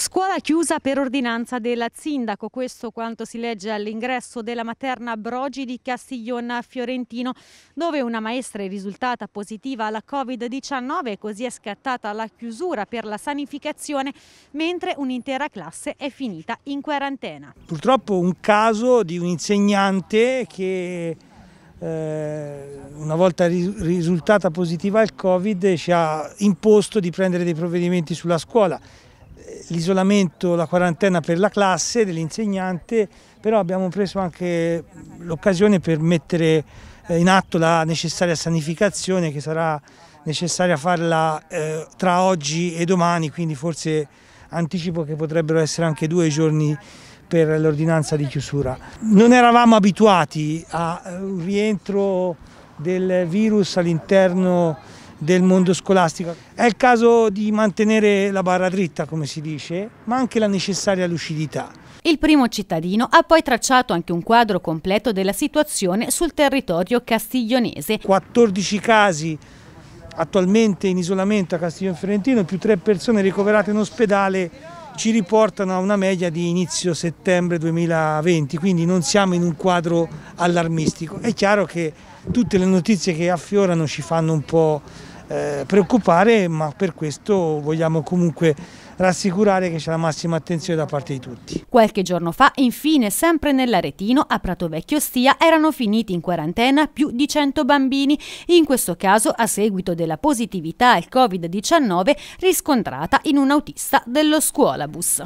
Scuola chiusa per ordinanza del sindaco, questo quanto si legge all'ingresso della materna Brogi di Castiglion Fiorentino, dove una maestra è risultata positiva alla Covid-19 e così è scattata la chiusura per la sanificazione, mentre un'intera classe è finita in quarantena. Purtroppo un caso di un insegnante che eh, una volta risultata positiva al Covid ci ha imposto di prendere dei provvedimenti sulla scuola l'isolamento, la quarantena per la classe dell'insegnante, però abbiamo preso anche l'occasione per mettere eh, in atto la necessaria sanificazione che sarà necessaria farla eh, tra oggi e domani, quindi forse anticipo che potrebbero essere anche due giorni per l'ordinanza di chiusura. Non eravamo abituati a eh, un rientro del virus all'interno del mondo scolastico. È il caso di mantenere la barra dritta, come si dice, ma anche la necessaria lucidità. Il primo cittadino ha poi tracciato anche un quadro completo della situazione sul territorio castiglionese. 14 casi attualmente in isolamento a Castiglione Fiorentino, più tre persone ricoverate in ospedale ci riportano a una media di inizio settembre 2020, quindi non siamo in un quadro allarmistico. È chiaro che tutte le notizie che affiorano ci fanno un po' Eh, preoccupare, ma per questo vogliamo comunque rassicurare che c'è la massima attenzione da parte di tutti. Qualche giorno fa, infine, sempre nell'Aretino, a Prato Vecchio Stia, erano finiti in quarantena più di 100 bambini, in questo caso a seguito della positività al Covid-19 riscontrata in un autista dello scuolabus.